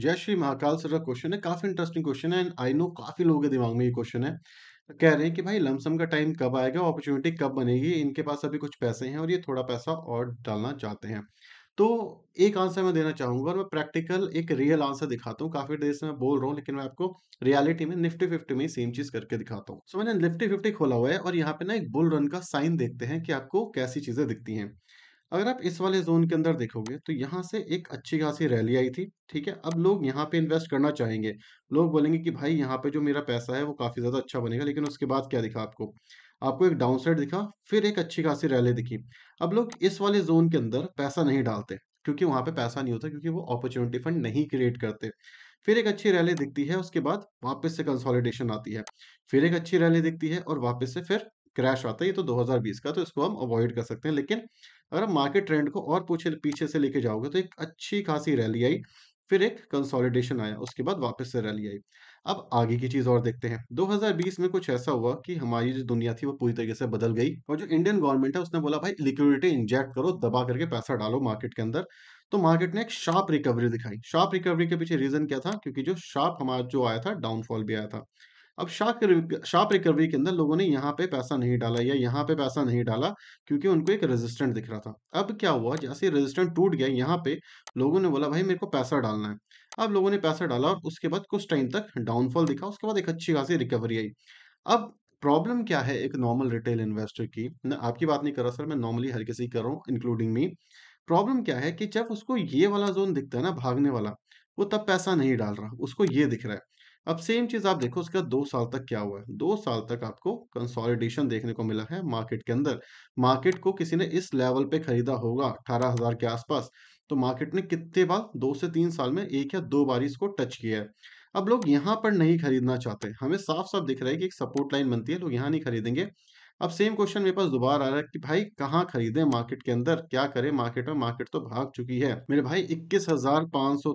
जय श्री महाकाल सर का क्वेश्चन है काफी इंटरेस्टिंग क्वेश्चन है एंड आई नो काफी लोगों के दिमाग में ये क्वेश्चन है तो कह रहे हैं कि भाई लमसम का टाइम कब आएगा अपॉर्चुनिटी कब बनेगी इनके पास अभी कुछ पैसे हैं और ये थोड़ा पैसा और डालना चाहते हैं तो एक आंसर मैं देना चाहूंगा और मैं प्रैक्टिकल एक रियल आंसर दिखाता हूँ काफी देर से मैं बोल रहा हूँ लेकिन मैं आपको रियलिटी में निफ्टी फिफ्टी में सेम चीज करके दिखाता हूँ सो so, मैंने निफ्टी फिफ्टी खोला हुआ है और यहाँ पे ना एक बुल रन का साइन देखते हैं कि आपको कैसी चीजें दिखती हैं अगर आप इस वाले जोन के अंदर देखोगे तो यहाँ से एक अच्छी खासी रैली आई थी ठीक है अब लोग यहाँ पे इन्वेस्ट करना चाहेंगे लोग बोलेंगे कि भाई यहाँ पे जो मेरा पैसा है वो काफ़ी ज़्यादा अच्छा बनेगा लेकिन उसके बाद क्या दिखा आपको आपको एक डाउन साइड दिखा फिर एक अच्छी खासी रैली दिखी अब लोग इस वाले जोन के अंदर पैसा नहीं डालते क्योंकि वहां पे पैसा नहीं होता क्योंकि वो अपॉर्चुनिटी फंड नहीं क्रिएट करते फिर एक अच्छी रैली दिखती है उसके बाद वापस से कंसोलिडेशन आती है फिर एक अच्छी रैली दिखती है और वापस से फिर क्रैश आता है ये तो 2020 का तो इसको हम अवॉइड कर सकते हैं लेकिन अगर हम मार्केट ट्रेंड को और पूछे पीछे से लेके जाओगे तो एक अच्छी खासी रैली आई फिर एक कंसोलिडेशन आया उसके बाद वापस से रैली आई अब आगे की चीज़ और देखते हैं 2020 में कुछ ऐसा हुआ कि हमारी जो दुनिया थी वो पूरी तरीके से बदल गई और जो इंडियन गवर्नमेंट है उसने बोला भाई लिक्विडिटी इंजेक्ट करो दबा करके पैसा डालो मार्केट के अंदर तो मार्केट ने एक शार्प रिकवरी दिखाई शार्प रिकवरी के पीछे रीजन क्या था क्योंकि जो शार्प हमारा जो आया था डाउनफॉल भी आया था अब शार्प शार्प रिकवरी के अंदर लोगों ने यहाँ पे पैसा नहीं डाला या यहाँ पे पैसा नहीं डाला क्योंकि उनको एक रेजिस्टेंट दिख रहा था अब क्या हुआ जैसे रेजिस्टेंट टूट गया यहाँ पे लोगों ने बोला भाई मेरे को पैसा डालना है अब लोगों ने पैसा डाला और उसके बाद कुछ टाइम तक डाउनफॉल दिखा उसके बाद एक अच्छी खासी रिकवरी आई अब प्रॉब्लम क्या है एक नॉर्मल रिटेल इन्वेस्टर की आपकी बात नहीं कर रहा सर मैं नॉर्मली हर किसी कर रहा हूँ इंक्लूडिंग मी प्रॉब्लम क्या है कि जब उसको ये वाला जोन दिखता है ना भागने वाला वो तब पैसा नहीं डाल रहा उसको ये दिख रहा है अब सेम चीज आप देखो उसका दो साल तक क्या हुआ है दो साल तक आपको कंसोलिडेशन देखने को मिला है मार्केट के अंदर मार्केट को किसी ने इस लेवल पे खरीदा होगा अठारह हजार के आसपास तो मार्केट ने कितने बार दो से तीन साल में एक या दो बार इसको टच किया है अब लोग यहाँ पर नहीं खरीदना चाहते हमें साफ साफ दिख रहा है कि एक सपोर्ट लाइन बनती है लोग यहाँ नहीं खरीदेंगे अब सेम क्वेश्चन मेरे पास दोबारा आ रहा है कि भाई कहाँ खरीदें मार्केट के अंदर क्या करें मार्केट में मार्केट तो भाग चुकी है मेरे भाई इक्कीस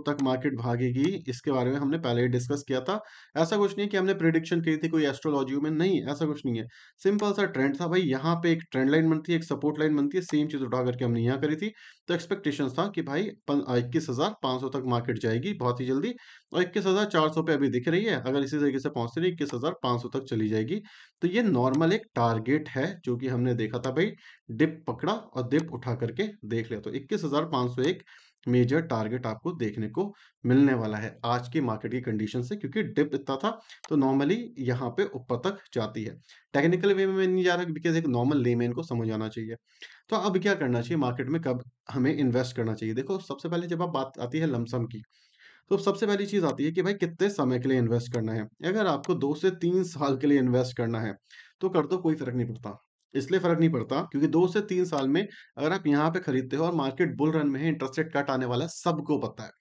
तक मार्केट भागेगी इसके बारे में हमने पहले ही डिस्कस किया था ऐसा कुछ नहीं कि हमने प्रिडिक्शन की थी कोई एस्ट्रोलॉजी में नहीं ऐसा कुछ नहीं है सिंपल सा ट्रेंड था भाई यहाँ पे एक ट्रेंड लाइन बनती है एक सपोर्ट लाइन बनती है सेम चीज उठा करके हमने यहाँ करी थी तो एक्सपेक्टेशन था कि भाई इक्कीस तक मार्केट जाएगी बहुत ही जल्दी और इक्कीस हज़ार चार सौ पे अभी दिख रही है अगर इसी तरीके से पहुंचती रही इक्कीस हज़ार पांच सौ तक चली जाएगी तो ये नॉर्मल एक टारगेट है जो कि हमने देखा था भाई डिप पकड़ा और डिप उठा करके देख लिया तो इक्कीस हज़ार पांच सौ एक मेजर टारगेट आपको देखने को मिलने वाला है आज की मार्केट की कंडीशन से क्योंकि डिप इतना था तो नॉर्मली यहाँ पे ऊपर तक जाती है टेक्निकल वे में नहीं जा रहा बिकॉज एक नॉर्मल लेमेन को समझ आना चाहिए तो अब क्या करना चाहिए मार्केट में कब हमें इन्वेस्ट करना चाहिए देखो सबसे पहले जब आप बात आती है लमसम की तो सबसे पहली चीज़ आती है कि भाई कितने समय के लिए इन्वेस्ट करना है अगर आपको दो से तीन साल के लिए इन्वेस्ट करना है तो कर दो कोई फर्क नहीं पड़ता इसलिए फर्क नहीं पड़ता क्योंकि दो से तीन साल में अगर आप यहाँ पे खरीदते हो और मार्केट बुल रन में है इंटरेस्ट रेट कट आने वाला है सबको पता है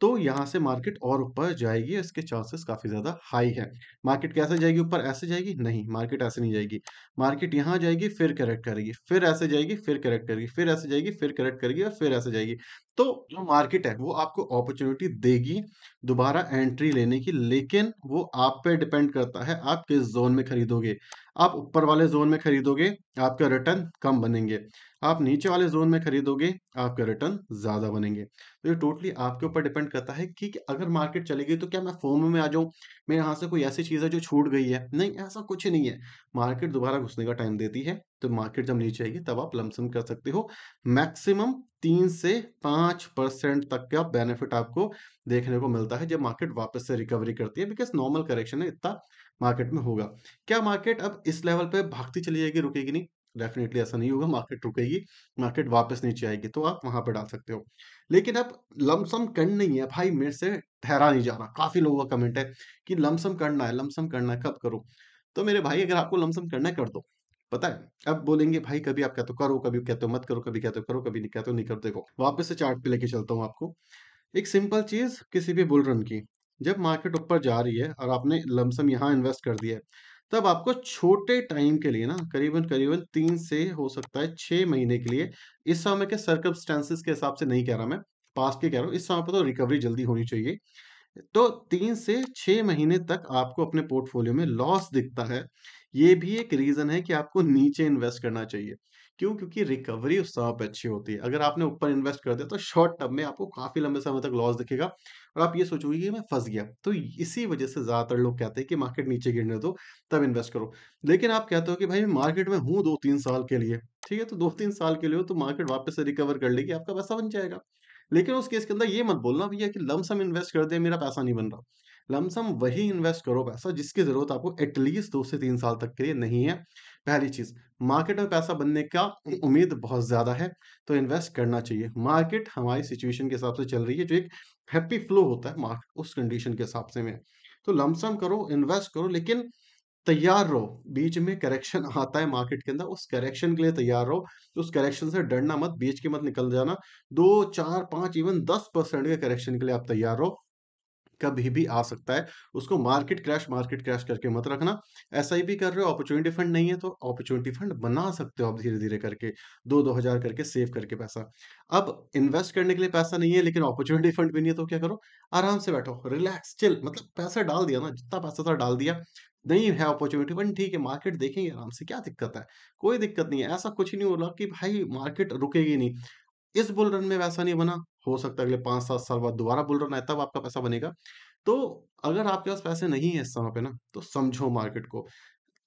तो यहाँ से मार्केट और ऊपर जाएगी इसके चांसेस काफी ज्यादा हाई है मार्केट कैसे जाएगी ऊपर ऐसे जाएगी नहीं मार्केट ऐसे नहीं जाएगी मार्केट यहाँ जाएगी फिर करेक्ट करेगी फिर ऐसे जाएगी फिर करेक्ट करेगी फिर ऐसे जाएगी फिर करेक्ट करेगी और फिर ऐसे जाएगी तो जो मार्केट है वो आपको अपॉर्चुनिटी देगी दोबारा एंट्री लेने की लेकिन वो आप पे डिपेंड करता है आप किस जोन में खरीदोगे आप ऊपर वाले जोन में खरीदोगे आपके रिटर्न कम बनेंगे आप नीचे वाले जोन में खरीदोगे आपके रिटर्न ज्यादा बनेंगे तो ये टोटली आपके ऊपर डिपेंड करता है कि, कि अगर मार्केट चलेगी तो क्या मैं फोम में आ जाऊं मेरे यहाँ से कोई ऐसी चीज है जो छूट गई है नहीं ऐसा कुछ नहीं है मार्केट दोबारा घुसने का टाइम देती है तो मार्केट जब नीचे आएगी तब आप लमसम कर सकते हो मैक्सिमम तीन से पांच परसेंट तक का बेनिफिट आपको देखने को मिलता है जब मार्केट वापस से रिकवरी करती है बिकॉज नॉर्मल करेक्शन है इतना मार्केट में होगा क्या मार्केट अब इस लेवल पे भागती चली जाएगी रुकेगी नहीं डेफिनेटली ऐसा नहीं होगा मार्केट रुकेगी मार्केट वापस नीचे आएगी तो आप वहां पर डाल सकते हो लेकिन अब लमसम कर नहीं है भाई मेरे से ठहरा नहीं जा रहा काफी लोगों का कमेंट है कि लमसम करना है लमसम करना है कब करो तो मेरे भाई अगर आपको लमसम करना है कर दो पता है अब बोलेंगे भाई कभी आप कहते हो करो कभी कहते हो मत करो कभी कहते हो करो कभी नहीं कहते हो नहीं करो देखो वापस से चार्ट पे लेके चलता हूँ आपको एक सिंपल चीज किसी भी बुल रन की जब मार्केट ऊपर जा रही है और आपने लमसम यहाँ इन्वेस्ट कर दिया है तब आपको छोटे टाइम के लिए ना करीबन करीबन तीन से हो सकता है छह महीने के लिए इस समय के सर्कमस्टांसिस के हिसाब से नहीं कह रहा मैं पास के कह रहा हूँ इस समय पर तो रिकवरी जल्दी होनी चाहिए तो तीन से छह महीने तक आपको अपने पोर्टफोलियो में लॉस दिखता है ये भी एक रीजन है कि आपको नीचे इन्वेस्ट करना चाहिए क्यों क्योंकि रिकवरी उस समय पर अच्छी होती है अगर आपने ऊपर इन्वेस्ट कर दिया तो शॉर्ट टर्म में आपको काफी लंबे समय तक लॉस दिखेगा और आप ये सोचोगे कि मैं फंस गया तो इसी वजह से ज्यादातर लोग कहते हैं कि मार्केट नीचे गिरने दो तब इन्वेस्ट करो लेकिन आप कहते हो कि भाई मैं मार्केट में हूँ दो तीन साल के लिए ठीक है तो दो तीन साल के लिए तो मार्केट वापस से रिकवर कर लेगी आपका पैसा बन जाएगा लेकिन उस केस के अंदर ये मत बोलना भैया कि लमसम इन्वेस्ट कर दे मेरा पैसा नहीं बन रहा लमसम वही इन्वेस्ट करो पैसा जिसकी जरूरत आपको एटलीस्ट दो से तीन साल तक के लिए नहीं है पहली चीज मार्केट में पैसा बनने का उम्मीद बहुत ज्यादा है तो इन्वेस्ट करना चाहिए मार्केट हमारी सिचुएशन के हिसाब से चल रही है जो एक हैप्पी फ्लो होता है मार्केट उस कंडीशन के हिसाब से में तो लमसम करो इन्वेस्ट करो लेकिन तैयार रहो बीच में करेक्शन आता है मार्केट के अंदर उस करेक्शन के लिए तैयार रहो उस करेक्शन से डरना मत बेच के मत निकल जाना दो चार पांच इवन दस परसेंट के करेक्शन के लिए आप तैयार रहो कभी भी आ सकता है उसको मार्केट क्रैश मार्केट क्रैश करके मत रखना एस आई कर रहे हो अपॉर्चुनिटी फंड नहीं है तो अपॉर्चुनिटी फंड बना सकते हो आप धीरे धीरे करके दो दो हजार करके सेव करके पैसा अब इन्वेस्ट करने के लिए पैसा नहीं है लेकिन अपॉर्चुनिटी फंड भी नहीं है तो क्या करो आराम से बैठो रिलैक्स चिल मतलब पैसा डाल दिया ना जितना पैसा था डाल दिया नहीं है अपॉर्चुनिटी फंड ठीक है मार्केट देखेंगे आराम से क्या दिक्कत है कोई दिक्कत नहीं है ऐसा कुछ नहीं हो रहा कि भाई मार्केट रुकेगी नहीं इस बुल रन में वैसा नहीं बना हो सकता है अगले पांच सात साल बाद दोबारा बुल रन आए तब आपका पैसा बनेगा तो अगर आपके पास पैसे नहीं है इस समय पे ना तो समझो मार्केट को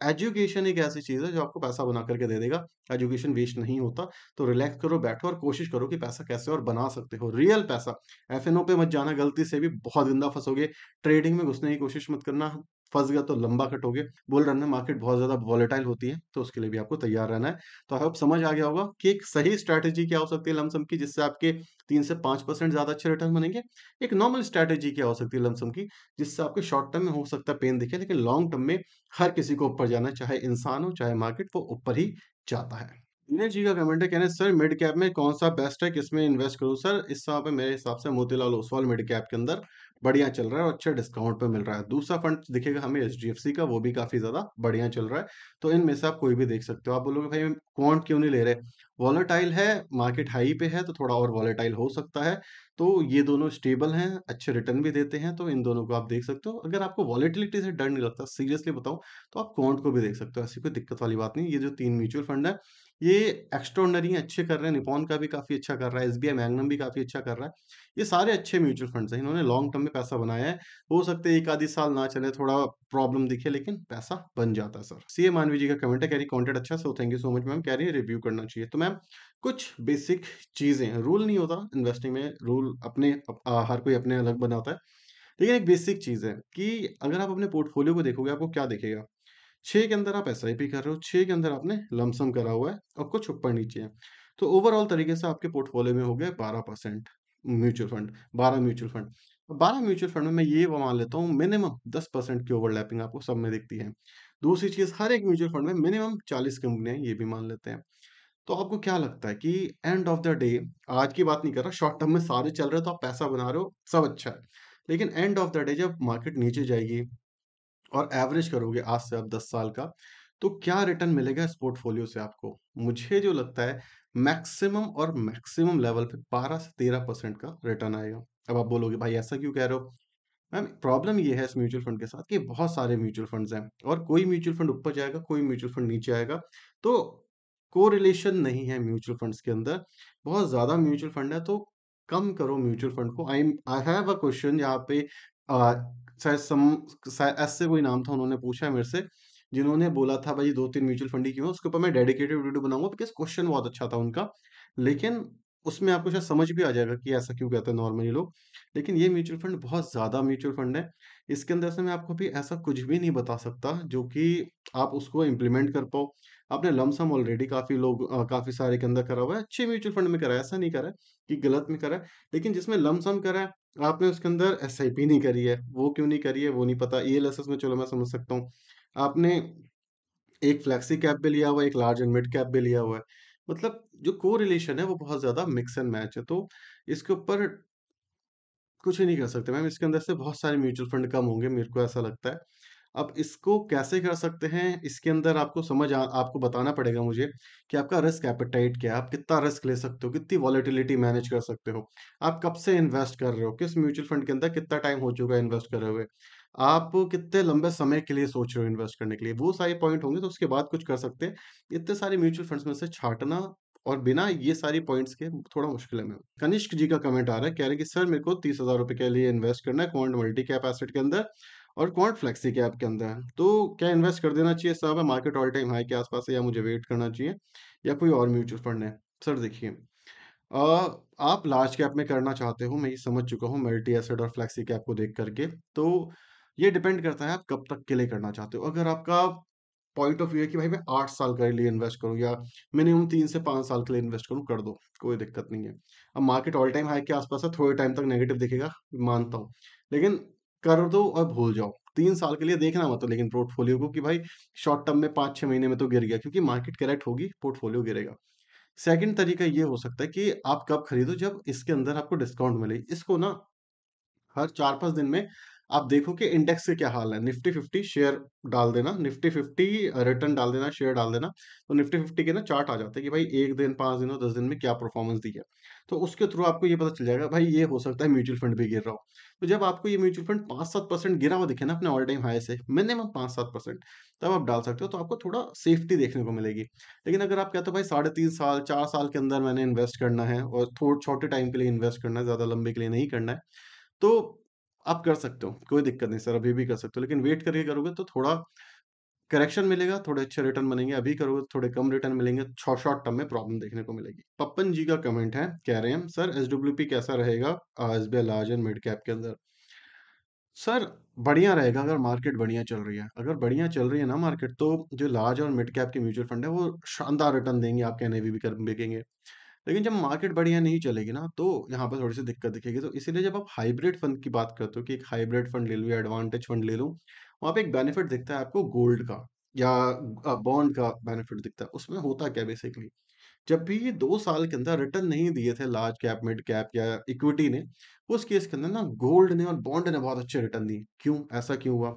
एजुकेशन एक ऐसी चीज़ है जो आपको पैसा बना करके दे देगा एजुकेशन वेस्ट नहीं होता तो रिलैक्स करो बैठो और कोशिश करो कि पैसा कैसे और बना सकते हो रियल पैसा एफ पे मत जाना गलती से भी बहुत गंदा फंसोगे ट्रेडिंग में घुसने की कोशिश मत करना फंस गया तो लंबा कटोगे बोल रन में मार्केट बहुत ज्यादा वॉलेटाइल होती है तो उसके लिए भी आपको तैयार रहना है तो आई होप समझ आ गया होगा कि एक सही स्ट्रैटेजी क्या हो सकती है लमसम की जिससे आपके तीन से पांच परसेंट ज्यादा अच्छे रिटर्न बनेंगे एक नॉर्मल स्ट्रेटेजी क्या हो सकती है लमसम की जिससे आपके शॉर्ट टर्म में हो सकता है पेन दिखे लेकिन लॉन्ग टर्म में हर किसी को ऊपर जाना चाहे इंसान हो चाहे मार्केट वो ऊपर ही जाता है विनय जी का कमेंट है कहने सर मिड कैप में कौन सा बेस्ट है किसमें इन्वेस्ट करूँ सर इस समय मेरे हिसाब से मोतीलाल ओसवाल मिड कैप के अंदर बढ़िया चल रहा है और अच्छा डिस्काउंट पे मिल रहा है दूसरा फंड दिखेगा हमें एच डी एफ सी का वो भी काफी ज्यादा बढ़िया चल रहा है तो इनमें से आप कोई भी देख सकते हो आप बोलोगे भाई क्वांट क्यों नहीं ले रहे वॉलेटाइल है मार्केट हाई पे है तो थोड़ा और वॉलेटाइल हो सकता है तो ये दोनों स्टेबल हैं अच्छे रिटर्न भी देते हैं तो इन दोनों को आप देख सकते हो अगर आपको वॉलेटिलिटी से डर नहीं लगता सीरियसली बताऊं तो आप क्वांट को भी देख सकते हो ऐसी कोई दिक्कत वाली बात नहीं ये जो तीन म्यूचुअल फंड है ये एक्स्ट्रॉडनरी अच्छे कर रहे हैं निपॉन का भी काफ़ी अच्छा कर रहा है एस बी मैग्नम भी काफ़ी अच्छा कर रहा है ये सारे अच्छे म्यूचुअल फंड्स हैं इन्होंने लॉन्ग टर्म में पैसा बनाया है हो सकते हैं एक आधी साल ना चले थोड़ा प्रॉब्लम दिखे लेकिन पैसा बन जाता है सर सी मानवी जी का कमेंट है कह रही कॉन्टेंट अच्छा so thank you so much ma'am कह रही है रिव्यू करना चाहिए तो मैम कुछ बेसिक चीज़ें रूल नहीं होता इन्वेस्टिंग में रूल अपने हर कोई अपने अलग बनाता है लेकिन एक बेसिक चीज़ है कि अगर आप अपने पोर्टफोलियो को देखोगे आपको क्या देखेगा छः के अंदर आप एस कर रहे हो छः के अंदर आपने लमसम करा हुआ है और कुछ ऊपर नीचे है तो ओवरऑल तरीके से आपके पोर्टफोलियो में हो गया बारह परसेंट म्यूचुअल फंड बारह म्यूचुअल फंड बारह म्यूचुअल फंड में मैं ये मान लेता हूँ मिनिमम दस परसेंट की ओवरलैपिंग आपको सब में दिखती है दूसरी चीज़ हर एक म्यूचुअल फंड में मिनिमम चालीस कंपनियां ये भी मान लेते हैं तो आपको क्या लगता है कि एंड ऑफ द डे आज की बात नहीं कर रहा शॉर्ट टर्म में सारे चल रहे हो तो आप पैसा बना रहे हो सब अच्छा है लेकिन एंड ऑफ द डे जब मार्केट नीचे जाएगी और एवरेज करोगे आज से आप दस साल का तो क्या रिटर्न मिलेगा इस पोर्टफोलियो से आपको मुझे जो लगता है मैक्सिमम और मैक्सिमम लेवल पे बारह से तेरह परसेंट का रिटर्न आएगा अब आप बोलोगे भाई ऐसा क्यों कह रहे हो मैम प्रॉब्लम ये है इस म्यूचुअल फंड के साथ कि बहुत सारे म्यूचुअल फंड्स हैं और कोई म्यूचुअल फंड ऊपर जाएगा कोई म्यूचुअल फंड नीचे आएगा तो को नहीं है म्यूचुअल फंड्स के अंदर बहुत ज़्यादा म्यूचुअल फंड है तो कम करो म्यूचुअल फंड को आई आई हैव अ क्वेश्चन यहाँ पे शायद सम शायद ऐसे कोई नाम था उन्होंने पूछा है मेरे से जिन्होंने बोला था भाई दो तीन म्यूचुअल फंड क्यों उसके ऊपर मैं डेडिकेटेड वीडियो बनाऊंगा बिकॉज क्वेश्चन बहुत अच्छा था उनका लेकिन उसमें आपको शायद समझ भी आ जाएगा कि ऐसा क्यों कहते हैं नॉर्मली लोग लेकिन ये म्यूचुअल फंड बहुत ज़्यादा म्यूचुअल फंड है इसके अंदर से मैं आपको भी ऐसा कुछ भी नहीं बता सकता जो कि आप उसको इम्प्लीमेंट कर पाओ आपने लमसम ऑलरेडी काफ़ी लोग काफ़ी सारे के अंदर करा हुआ है अच्छे म्यूचुअल फंड में करा है ऐसा नहीं करा है कि गलत में करा है लेकिन जिसमें लमसम करा है आपने उसके अंदर पी नहीं करी है वो क्यों नहीं करी है वो नहीं पता ई एल एस एस में चलो मैं समझ सकता हूँ आपने एक फ्लैक्सी कैप भी लिया हुआ है एक लार्ज एंड मिड कैप भी लिया हुआ है मतलब जो को रिलेशन है वो बहुत ज़्यादा मिक्स एंड मैच है तो इसके ऊपर कुछ नहीं कर सकते मैम इसके अंदर से बहुत सारे म्यूचुअल फंड कम होंगे मेरे को ऐसा लगता है अब इसको कैसे कर सकते हैं इसके अंदर आपको समझ आ, आपको बताना पड़ेगा मुझे कि आपका रिस्क एपेटाइट क्या है आप कितना रिस्क ले सकते हो कितनी वॉलिटिलिटी मैनेज कर सकते हो आप कब से इन्वेस्ट कर रहे हो किस म्यूचुअल फंड के अंदर कितना टाइम हो चुका है इन्वेस्ट कर रहे हुए आप कितने लंबे समय के लिए सोच रहे हो इन्वेस्ट करने के लिए वो सारे पॉइंट होंगे तो उसके बाद कुछ कर सकते हैं इतने सारे म्यूचुअल फंड्स में से छाटना और बिना ये सारी पॉइंट्स के थोड़ा मुश्किल है मैं कनिष्क जी का कमेंट आ रहा है कह रहे हैं कि सर मेरे को तीस हजार रुपए के लिए इन्वेस्ट करना है क्वांट मल्टी कैप एसेट के अंदर और क्वांट फ्लेक्सी कैप के अंदर है तो क्या इन्वेस्ट कर देना चाहिए साहब मार्केट ऑल टाइम हाई के आसपास है या मुझे वेट करना चाहिए या कोई और म्यूचुअल फंड है सर देखिए आप लार्ज कैप में करना चाहते हो मैं ये समझ चुका हूँ मल्टी एसेड और फ्लैक्सी कैप को देख करके तो ये डिपेंड करता है आप कब तक के लिए करना चाहते हो अगर आपका पॉइंट ऑफ व्यू है कि भाई मैं आठ साल के लिए इन्वेस्ट करूँ या मिनिमम तीन से पाँच साल के लिए इन्वेस्ट करूँ कर दो कोई दिक्कत नहीं है अब मार्केट ऑल टाइम हाई के आसपास है थोड़े टाइम तक नेगेटिव दिखेगा मानता हूँ लेकिन कर दो और भूल जाओ तीन साल के लिए देखना मतलब लेकिन पोर्टफोलियो को कि भाई शॉर्ट टर्म में पाँच छः महीने में तो गिर गया क्योंकि मार्केट करेक्ट होगी पोर्टफोलियो गिरेगा सेकंड तरीका ये हो सकता है कि आप कब खरीदो जब इसके अंदर आपको डिस्काउंट मिले इसको ना हर चार पांच दिन में आप देखो कि इंडेक्स के क्या हाल है निफ्टी फिफ्टी शेयर डाल देना निफ्टी फिफ्टी रिटर्न डाल देना शेयर डाल देना तो निफ्टी फिफ्टी के ना चार्ट आ जाते हैं कि भाई एक दिन पाँच दिन और दस दिन में क्या परफॉर्मेंस दी है तो उसके थ्रू आपको ये पता चल जाएगा भाई ये हो सकता है म्यूचुअल फंड भी गिर रहा हो तो जब आपको ये म्यूचुअल फंड पांच सात परसेंट गिरा हुआ दिखे ना अपने ऑल टाइम हाई से मिनिमम पांच सात परसेंट तब आप डाल सकते हो तो आपको थोड़ा सेफ्टी देखने को मिलेगी लेकिन अगर आप कहते हो भाई साढ़े तीन साल चार साल के अंदर मैंने इन्वेस्ट करना है और थोड़े छोटे टाइम के लिए इन्वेस्ट करना है ज़्यादा लंबे के लिए नहीं करना है तो आप कर सकते हो कोई दिक्कत नहीं सर अभी भी कर सकते हो लेकिन वेट करके करोगे तो थोड़ा करेक्शन मिलेगा थोड़े अच्छे रिटर्न बनेंगे अभी करोगे तो थोड़े कम रिटर्न मिलेंगे शॉर्ट शॉर्ट टर्म में प्रॉब्लम देखने को मिलेगी पप्पन जी का कमेंट है कह रहे हैं सर एस कैसा रहेगा S B large and mid cap के अंदर सर बढ़िया रहेगा अगर मार्केट बढ़िया चल रही है अगर बढ़िया चल रही है ना मार्केट तो जो लार्ज और मिड कैप के म्यूचुअल फंड है वो शानदार रिटर्न देंगे आपके एन भी कर बिकेंगे लेकिन जब मार्केट बढ़िया नहीं चलेगी ना तो यहाँ पर थोड़ी सी दिक्कत दिखेगी तो इसीलिए जब आप हाइब्रिड फंड की बात करते हो कि एक हाइब्रिड फंड ले लूँ या एडवांटेज फंड ले लूँ वहां पे एक बेनिफिट दिखता है आपको गोल्ड का या बॉन्ड का बेनिफिट दिखता है उसमें होता क्या बेसिकली जब भी ये दो साल के अंदर रिटर्न नहीं दिए थे लार्ज कैप मिड कैप या इक्विटी ने उस केस के अंदर ना गोल्ड ने और बॉन्ड ने बहुत अच्छे रिटर्न दिए क्यों ऐसा क्यों हुआ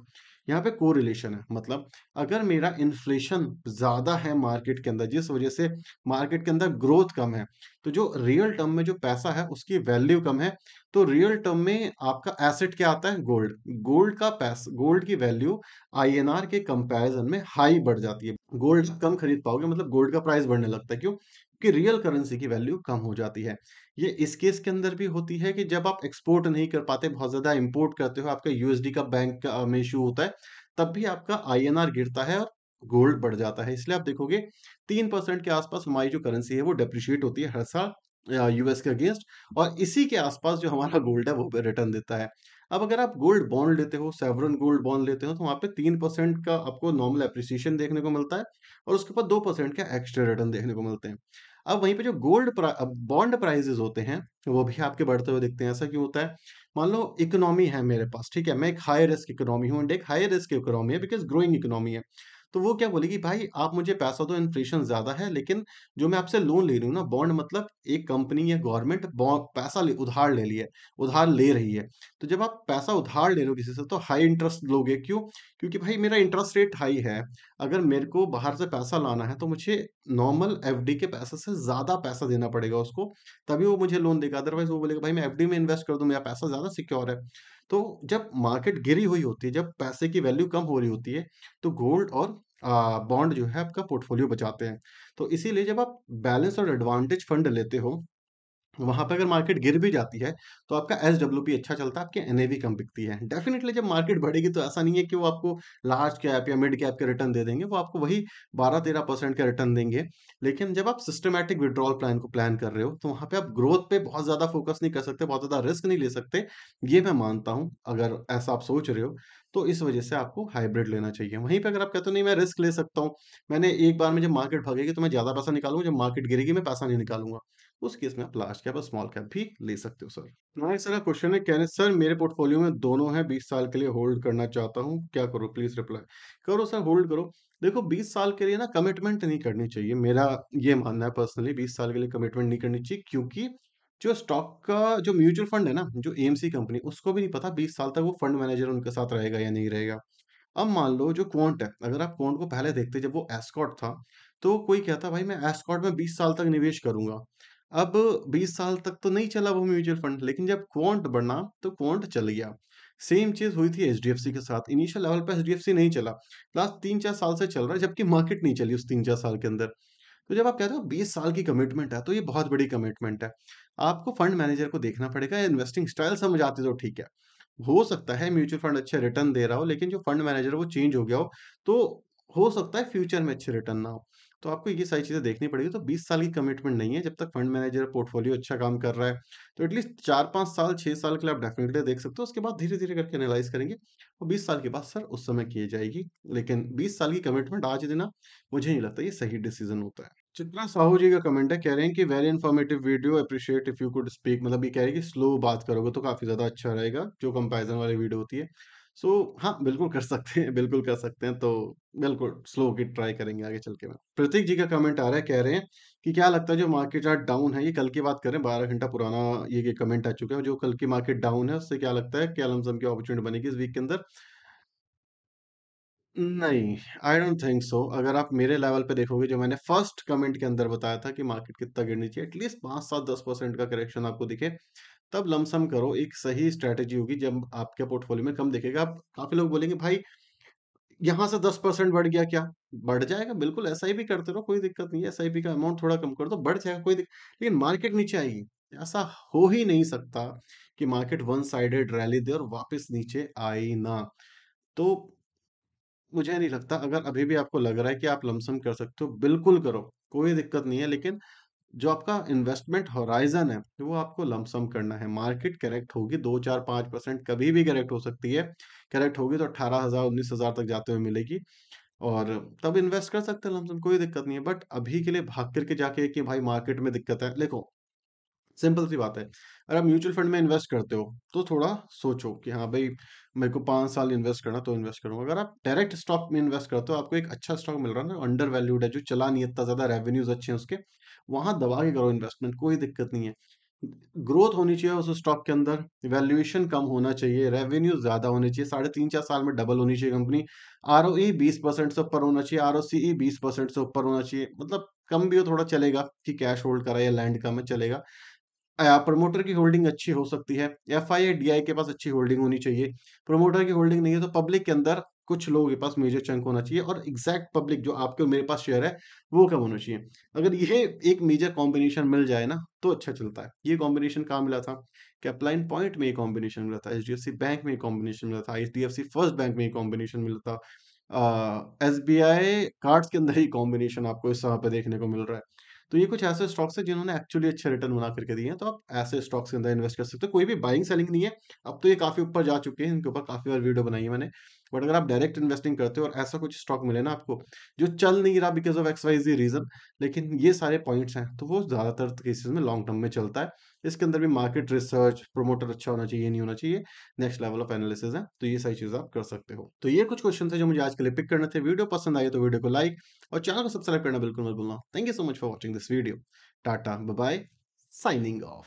यहाँ पे को रिलेशन है मतलब अगर मेरा इन्फ्लेशन ज़्यादा है मार्केट के अंदर जिस वजह से मार्केट के अंदर ग्रोथ कम है तो जो रियल टर्म में जो पैसा है उसकी वैल्यू कम है तो रियल टर्म में आपका एसेट क्या आता है गोल्ड गोल्ड का पैसा गोल्ड की वैल्यू आई के कंपेरिजन में हाई बढ़ जाती है गोल्ड कम खरीद पाओगे मतलब गोल्ड का प्राइस बढ़ने लगता है क्यों कि रियल करेंसी की वैल्यू कम हो जाती है ये इस केस के अंदर भी होती है कि जब आप एक्सपोर्ट नहीं कर पाते बहुत ज़्यादा इंपोर्ट करते हो आपका यूएसडी का बैंक में इशू होता है तब भी आपका आई गिरता है और गोल्ड बढ़ जाता है इसलिए आप देखोगे तीन परसेंट के आसपास हमारी जो करेंसी है वो डेप्रिशिएट होती है हर साल यूएस के अगेंस्ट और इसी के आसपास जो हमारा गोल्ड है वो रिटर्न देता है अब अगर आप गोल्ड बॉन्ड लेते हो सेवरन गोल्ड बॉन्ड लेते हो तो वहाँ पे तीन परसेंट का आपको नॉर्मल एप्रिसिएशन देखने को मिलता है और उसके बाद दो परसेंट का एक्स्ट्रा रिटर्न देखने को मिलते हैं अब वहीं पे जो गोल्ड बॉन्ड प्राइजेज होते हैं वो भी आपके बढ़ते हुए दिखते हैं ऐसा क्यों होता है मान लो इकोनॉमी है मेरे पास ठीक है मैं एक हाई रिस्क इकोनॉमी हूँ एंड एक हाई रिस्क इकोनॉमी है बिकॉज ग्रोइंग इकोनॉमी है तो वो क्या बोलेगी भाई आप मुझे पैसा दो इन्फ्लेशन ज्यादा है लेकिन जो मैं आपसे लोन ले रही हूँ ना बॉन्ड मतलब एक कंपनी या गवर्नमेंट पैसा ले, उधार ले लिया उधार ले रही है तो जब आप पैसा उधार ले लो किसी से तो हाई इंटरेस्ट लोगे क्यों क्योंकि भाई मेरा इंटरेस्ट रेट हाई है अगर मेरे को बाहर से पैसा लाना है तो मुझे नॉर्मल एफ के पैसे से ज्यादा पैसा देना पड़ेगा उसको तभी वो मुझे लोन देगा अदरवाइज वो बोलेगा भाई मैं एफ में इन्वेस्ट कर दूँ मेरा पैसा ज्यादा सिक्योर है तो जब मार्केट गिरी हुई होती है जब पैसे की वैल्यू कम हो रही होती है तो गोल्ड और बॉन्ड जो है आपका पोर्टफोलियो बचाते हैं तो इसीलिए जब आप बैलेंस और एडवांटेज फंड लेते हो वहां पर अगर मार्केट गिर भी जाती है तो आपका एस डब्ल्यू पी अच्छा चलता है आपके एन कम बिकती है डेफिनेटली जब मार्केट बढ़ेगी तो ऐसा नहीं है कि वो आपको लार्ज कैप या मिड कैप के रिटर्न दे देंगे वो आपको वही बारह तेरह परसेंट का रिटर्न देंगे लेकिन जब आप सिस्टमेटिक विड्रॉल प्लान को प्लान कर रहे हो तो वहां पर आप ग्रोथ पे बहुत ज़्यादा फोकस नहीं कर सकते बहुत ज़्यादा रिस्क नहीं ले सकते ये मैं मानता हूँ अगर ऐसा आप सोच रहे हो तो इस वजह से आपको हाइब्रिड लेना चाहिए वहीं पर अगर आप कहते हो नहीं मैं रिस्क ले सकता हूँ मैंने एक बार में जब मार्केट भागेगी तो मैं ज़्यादा पैसा निकालूंगा जब मार्केट गिरेगी मैं पैसा नहीं निकालूंगा उस केस में आप लार्ज कैप और स्मॉल कैप भी ले सकते हो सर नेक्स्ट सर क्वेश्चन है कहने सर मेरे पोर्टफोलियो में दोनों है बीस साल के लिए होल्ड करना चाहता हूँ क्या करो प्लीज रिप्लाई करो सर होल्ड करो देखो बीस साल के लिए ना कमिटमेंट नहीं करनी चाहिए मेरा ये मानना है पर्सनली 20 साल के लिए कमिटमेंट नहीं करनी चाहिए क्योंकि जो स्टॉक का जो म्यूचुअल फंड है ना जो एएमसी कंपनी उसको भी नहीं पता बीस साल तक वो फंड मैनेजर उनके साथ रहेगा या नहीं रहेगा अब मान लो जो क्वांट है अगर आप क्वांट को पहले देखते जब वो एस्कॉट था तो कोई कहता भाई मैं एस्कॉट में बीस साल तक निवेश करूंगा अब 20 साल तक तो नहीं चला वो म्यूचुअल फंड लेकिन जब क्वांट बढ़ना तो क्वांट चल गया सेम चीज हुई थी एच के साथ इनिशियल लेवल पर एच नहीं चला लास्ट तीन चार साल से चल रहा है जबकि मार्केट नहीं चली उस तीन चार साल के अंदर तो जब आप कहते हो बीस साल की कमिटमेंट है तो ये बहुत बड़ी कमिटमेंट है आपको फंड मैनेजर को देखना पड़ेगा इन्वेस्टिंग स्टाइल समझ आती तो ठीक है हो सकता है म्यूचुअल फंड अच्छे रिटर्न दे रहा हो लेकिन जो फंड मैनेजर वो चेंज हो गया हो तो हो सकता है फ्यूचर में अच्छे रिटर्न ना हो तो आपको ये सारी चीज़ें देखनी पड़ेगी तो 20 साल की कमिटमेंट नहीं है जब तक फंड मैनेजर पोर्टफोलियो अच्छा काम कर रहा है तो एटलीस्ट चार पाँच साल छः साल के लिए आप डेफिनेटली देख सकते हो उसके बाद धीरे धीरे करके एनालाइज करेंगे और बीस साल के बाद सर उस समय की जाएगी लेकिन बीस साल की कमिटमेंट आज देना मुझे नहीं लगता ये सही डिसीजन होता है चित्रा साहू जी का कमेंट है कह रहे हैं कि very informative video appreciate if you could speak मतलब ये कह रहे हैं कि स्लो बात करोगे तो काफ़ी ज़्यादा अच्छा रहेगा जो कंपेरिजन वाली वीडियो होती है सो हाँ बिल्कुल कर सकते हैं बिल्कुल कर सकते हैं तो बिल्कुल स्लो की ट्राई करेंगे आगे चल के मैं प्रतीक जी का कमेंट आ रहा है कह रहे हैं कि क्या लगता है जो मार्केट आज डाउन है ये कल की बात करें बारह घंटा पुराना ये कमेंट आ चुका है जो कल की मार्केट डाउन है उससे क्या लगता है क्या लमसम की अपॉर्चुनिटी बनेगी इस वीक के अंदर नहीं, आई डोंट थिंक सो अगर आप मेरे लेवल पे देखोगे जो मैंने फर्स्ट कमेंट के अंदर बताया था कि मार्केट कितना गिरनी चाहिए एटलीस्ट सात दस परसेंट का करेक्शन आपको दिखे, तब लमसम करो एक सही स्ट्रेटेजी होगी जब आपके पोर्टफोलियो में कम दिखेगा आप काफी लोग बोलेंगे भाई यहाँ से दस परसेंट बढ़ गया क्या? बढ़ जाएगा बिल्कुल एसआईपी करते रहो कोई दिक्कत नहीं है एसआईपी का अमाउंट थोड़ा कम कर दो बढ़ जाएगा कोई लेकिन मार्केट नीचे आएगी ऐसा हो ही नहीं सकता कि मार्केट वन साइडेड रैली दे और वापस नीचे आई ना। तो मुझे नहीं लगता अगर अभी भी आपको लग रहा है कि आप लमसम कर सकते हो बिल्कुल करो कोई दिक्कत नहीं है लेकिन जो आपका इन्वेस्टमेंट होराइजन है वो आपको लमसम करना है मार्केट करेक्ट होगी दो चार पांच परसेंट कभी भी करेक्ट हो सकती है करेक्ट होगी तो अट्ठारह हज़ार उन्नीस हज़ार तक जाते हुए मिलेगी और तब इन्वेस्ट कर सकते हैं लमसम कोई दिक्कत नहीं है बट अभी के लिए भाग करके जाके कि भाई मार्केट में दिक्कत है देखो सिंपल सी बात है अगर आप म्यूचुअल फंड में इन्वेस्ट करते हो तो थोड़ा सोचो कि हाँ भाई मेरे को पाँच साल इन्वेस्ट करना तो इन्वेस्ट करूँगा अगर आप डायरेक्ट स्टॉक में इन्वेस्ट करते हो आपको एक अच्छा स्टॉक मिल रहा है ना अंडर वैल्यूड है जो चला नहीं इतना ज़्यादा रेवेन्यूज अच्छे हैं उसके वहाँ दबा के करो इन्वेस्टमेंट कोई दिक्कत नहीं है ग्रोथ होनी चाहिए उस स्टॉक के अंदर वैल्यूएशन कम होना चाहिए रेवेन्यू ज्यादा होने चाहिए साढ़े तीन चार साल में डबल होनी चाहिए कंपनी आर ओ ई बीस परसेंट से ऊपर होना चाहिए आर ओ सी ई बीस परसेंट से ऊपर होना चाहिए मतलब कम भी हो थोड़ा चलेगा कि कैश होल्ड करा या लैंड कम है चलेगा प्रमोटर की होल्डिंग अच्छी हो सकती है एफ आई डी आई के पास अच्छी होल्डिंग होनी चाहिए प्रमोटर की होल्डिंग नहीं है तो पब्लिक के अंदर कुछ लोगों के पास मेजर चंक होना चाहिए और एग्जैक्ट पब्लिक जो आपके और मेरे पास शेयर है वो कम होना चाहिए अगर ये एक मेजर कॉम्बिनेशन मिल जाए ना तो अच्छा चलता है ये कॉम्बिनेशन कहाँ मिला था कैपलाइन पॉइंट में ये कॉम्बिनेशन मिला था एच बैंक में कॉम्बिनेशन मिला था एच फर्स्ट बैंक में कॉम्बिनेशन मिला था एस बी आई कार्ड्स के अंदर ही कॉम्बिनेशन आपको इस समय पर देखने को मिल रहा है तो ये कुछ ऐसे स्टॉक्स हैं जिन्होंने एक्चुअली अच्छे रिटर्न बना करके दिए हैं तो आप ऐसे स्टॉक्स के अंदर इन्वेस्ट कर सकते हो कोई भी बाइंग सेलिंग नहीं है अब तो ये काफी ऊपर जा चुके हैं इनके ऊपर काफी बार वीडियो बनाई है मैंने बट अगर आप डायरेक्ट इन्वेस्टिंग करते हो और ऐसा कुछ स्टॉक मिले ना आपको जो चल नहीं रहा because of X Y Z reason लेकिन ये सारे पॉइंट्स हैं तो वो ज्यादातर केसेस में लॉन्ग टर्म में चलता है इसके अंदर भी मार्केट रिसर्च प्रोमोटर अच्छा होना चाहिए नहीं होना चाहिए नेक्स्ट लेवल ऑफ एनालिसिस है तो ये सारी चीज़ आप कर सकते हो तो ये कुछ क्वेश्चन थे जो मुझे आज के लिए पिक करने थे वीडियो पसंद आए तो वीडियो को लाइक और चैनल को सब्सक्राइब करना बिल्कुल मत भूलना thank you so much for watching this video tata bye signing of